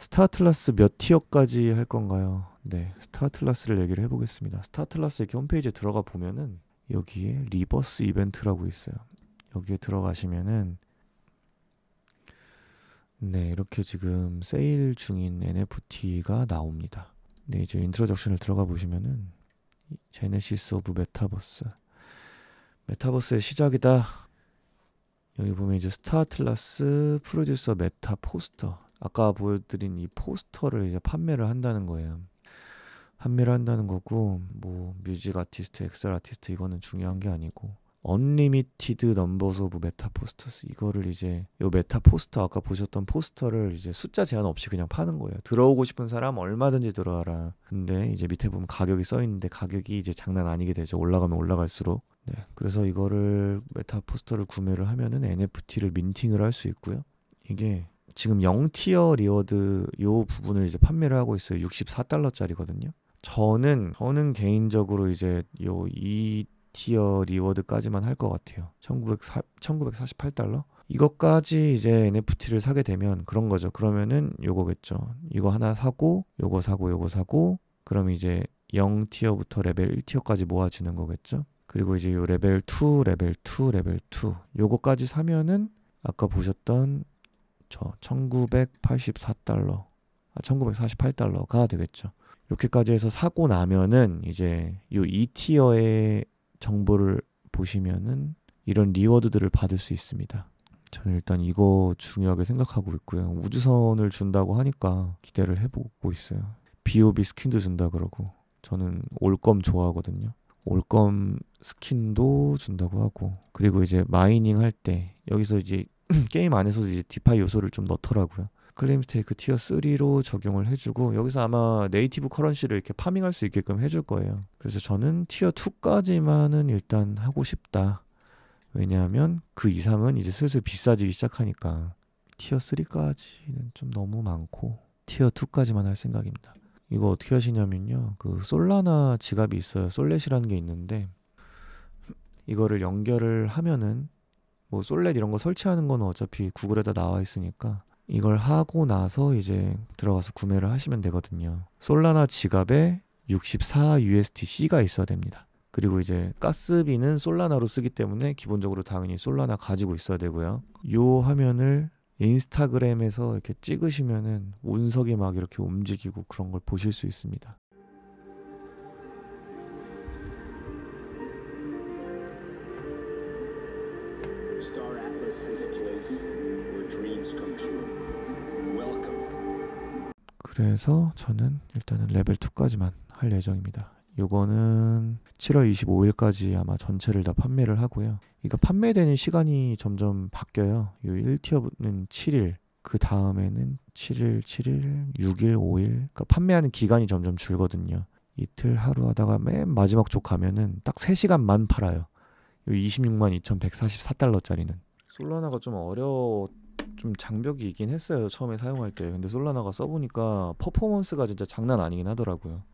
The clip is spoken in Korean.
스타틀라스 몇 티어까지 할 건가요? 네, 스타틀라스를 얘기를 해보겠습니다. 스타틀라스 이렇게 홈페이지에 들어가 보면은 여기에 리버스 이벤트라고 있어요. 여기에 들어가시면은 네, 이렇게 지금 세일 중인 NFT가 나옵니다. 네, 이제 인트로덕션을 들어가 보시면은 제네시스 오브 메타버스 메타버스의 시작이다. 여기 보면 이제 스타틀라스 프로듀서 메타 포스터 아까 보여드린 이 포스터를 이제 판매를 한다는 거예요. 판매를 한다는 거고 뭐 뮤직 아티스트, 엑셀 아티스트 이거는 중요한 게 아니고 언리미티드 넘버스 오브 메타 포스터스 이거를 이제 요 메타 포스터 아까 보셨던 포스터를 이제 숫자 제한 없이 그냥 파는 거예요. 들어오고 싶은 사람 얼마든지 들어와라. 근데 이제 밑에 보면 가격이 써 있는데 가격이 이제 장난 아니게 되죠. 올라가면 올라갈수록. 네. 그래서 이거를 메타 포스터를 구매를 하면은 NFT를 민팅을 할 수 있고요. 이게 지금 0티어 리워드 요 부분을 이제 판매를 하고 있어요. 64달러짜리거든요. 저는 저는 개인적으로 이제 요 2티어 리워드까지만 할 것 같아요. 1 9 0 1948달러? 이것까지 이제 NFT를 사게 되면 그런 거죠. 그러면은 요거겠죠. 이거 하나 사고 요거 사고 요거 사고 그럼 이제 0티어부터 레벨 1티어까지 모아지는 거겠죠. 그리고 이제 요 레벨 2, 레벨 2, 레벨 2 요거까지 사면은 아까 보셨던 그 그렇죠. 1984달러, 아, 1948달러가 되겠죠. 이렇게까지 해서 사고 나면은 이제 이 2티어의 정보를 보시면은 이런 리워드들을 받을 수 있습니다. 저는 일단 이거 중요하게 생각하고 있고요. 우주선을 준다고 하니까 기대를 해보고 있어요. B.O.B 스킨도 준다 그러고 저는 올검 좋아하거든요. 올검 스킨도 준다고 하고 그리고 이제 마이닝 할 때 여기서 이제 게임 안에서도 이제 디파이 요소를 좀 넣더라고요. 클레임 스테이크 티어 3로 적용을 해주고 여기서 아마 네이티브 커런시를 이렇게 파밍할 수 있게끔 해줄 거예요. 그래서 저는 티어 2까지만은 일단 하고 싶다. 왜냐하면 그 이상은 이제 슬슬 비싸지기 시작하니까 티어 3까지는 좀 너무 많고 티어 2까지만 할 생각입니다. 이거 어떻게 하시냐면요. 그 솔라나 지갑이 있어요. 솔렛이라는 게 있는데 이거를 연결을 하면은 뭐 솔렛 이런 거 설치하는 건 어차피 구글에다 나와 있으니까 이걸 하고 나서 이제 들어가서 구매를 하시면 되거든요. 솔라나 지갑에 64 USDC가 있어야 됩니다. 그리고 이제 가스비는 솔라나로 쓰기 때문에 기본적으로 당연히 솔라나 가지고 있어야 되고요. 요 화면을 인스타그램에서 이렇게 찍으시면은 운석이 막 이렇게 움직이고 그런 걸 보실 수 있습니다. Star Atlas is a place where dreams come true. Welcome. 그래서 저는 일단은 레벨 2까지만 할 예정입니다. 요거는 7월 25일까지 아마 전체를 다 판매를 하고요. 이거 판매되는 시간이 점점 바뀌어요. 요 1티어는 7일, 그 다음에는 7일, 7일, 6일, 5일. 그러니까 판매하는 기간이 점점 줄거든요. 이틀 하루 하다가 맨 마지막 쪽 가면은 딱 3시간만 팔아요. 이 26만 2,144달러짜리는 솔라나가 좀 어려 워좀 장벽이 있긴 했어요 처음에 사용할 때 근데 솔라나가 써보니까 퍼포먼스가 진짜 장난 아니긴 하더라고요